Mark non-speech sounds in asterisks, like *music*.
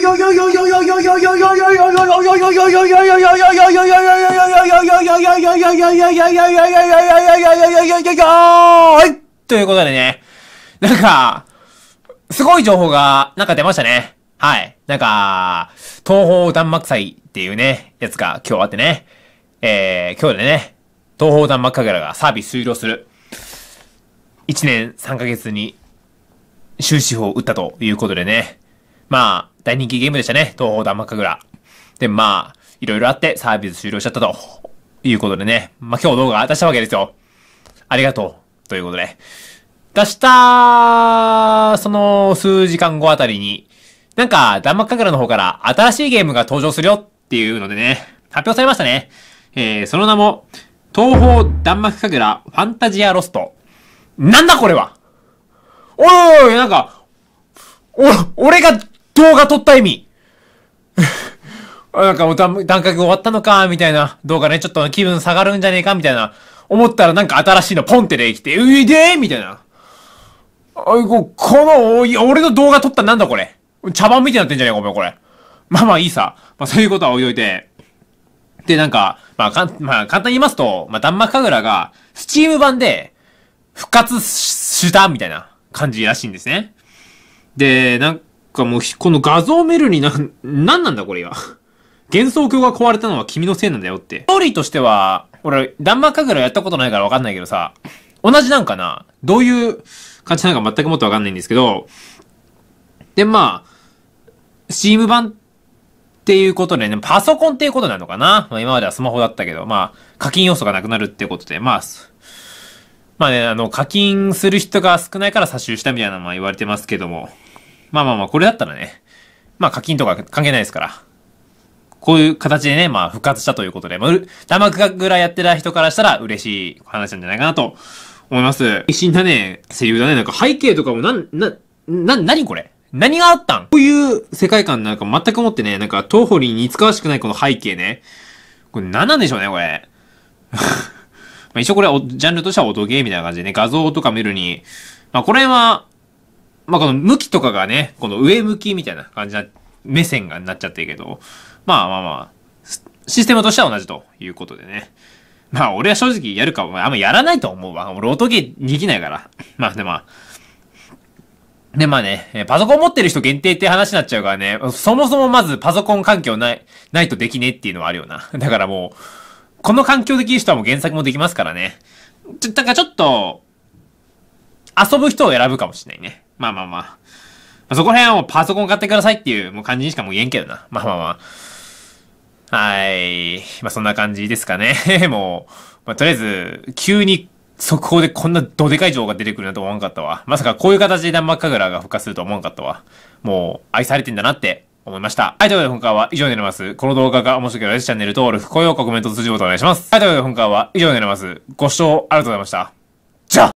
ということでね、なんか、すごい情報が、なんか出ましたね。はい。なんか、東方弾幕祭っていうね、やつが今日あってね、えー、今日でね、東方弾幕神ラがサービス終了する。1年3ヶ月に終止符を打ったということでね、まあ、大人気ゲームでしたね。東方玉神楽。で、まあ、いろいろあってサービス終了しちゃったということでね。まあ今日動画出したわけですよ。ありがとう。ということで。出した、その数時間後あたりに、なんか、ダンマカグラの方から新しいゲームが登場するよっていうのでね、発表されましたね。えー、その名も、東方ダンマカグラファンタジアロスト。なんだこれはおいおいなんか、お、俺が動画撮った意味 *laughs* なんかもう段階終わったのか、みたいな動画ね、ちょっと気分下がるんじゃねえか、みたいな。思ったらなんか新しいのポンってできて、ういでーみたいな。あいこ、この、俺の動画撮ったなんだこれ。茶番みたいになってんじゃねえか、お前これ。まあまあいいさ。まあそういうことは置いといて。で、なんか、まあかん、まあ簡単に言いますと、まあ弾幕神楽が、スチーム版で、復活したみたいな感じらしいんですね。で、なんかもう、この画像メルにな、なんなんだこれが。幻想郷が壊れたのは君のせいなんだよって。ストーリーとしては、俺、ダンマーカグラやったことないからわかんないけどさ、同じなんかなどういう感じなのか全くもっとわかんないんですけど、で、まあ、シーム版っていうことでね、パソコンっていうことなのかなまあ今まではスマホだったけど、まあ、課金要素がなくなるってことで、まあ、まあね、あの、課金する人が少ないから差し入したみたいなのは言われてますけども。まあまあまあ、これだったらね、まあ課金とか関係ないですから。こういう形でね、まあ復活したということで、まあ、生クぐらいやってた人からしたら嬉しい話なんじゃないかなと思います。一んだね、セリフだね。なんか背景とかもなん、な、な、なにこれ何があったんこういう世界観なんか全くもってね、なんか東方に似つかわしくないこの背景ね。これ何なんでしょうね、これ。*laughs* まあ一応これジャンルとしては音ゲーみたいな感じでね、画像とか見るに、まあこれはまあこの向きとかがね、この上向きみたいな感じな、目線がなっちゃってるけど、まあまあまあ、システムとしては同じということでね。まあ俺は正直やるか、あんまやらないと思うわ。俺音ゲーできないから。まあでまあ。でまあね、パソコン持ってる人限定って話になっちゃうからね、そもそもまずパソコン環境ない、ないとできねえっていうのはあるよな。だからもう、この環境できる人はもう原作もできますからね。ちょ、だからちょっと、遊ぶ人を選ぶかもしれないね。まあまあまあ。そこら辺はもうパソコン買ってくださいっていうもう感じにしかもう言えんけどな。まあまあまあ。はい。まあそんな感じですかね。*laughs* もう、まあとりあえず、急に速報でこんなどでかい情報が出てくるなと思わんかったわ。まさかこういう形でダンマカグラが復活すると思わんかったわ。もう愛されてんだなって思いました。はい、ということで今回は以上になります。この動画が面白ければチャンネル登録、高評価、コメント、通知ボタンお願いします。はい、ということで今回は以上になります。ご視聴ありがとうございました。じゃあ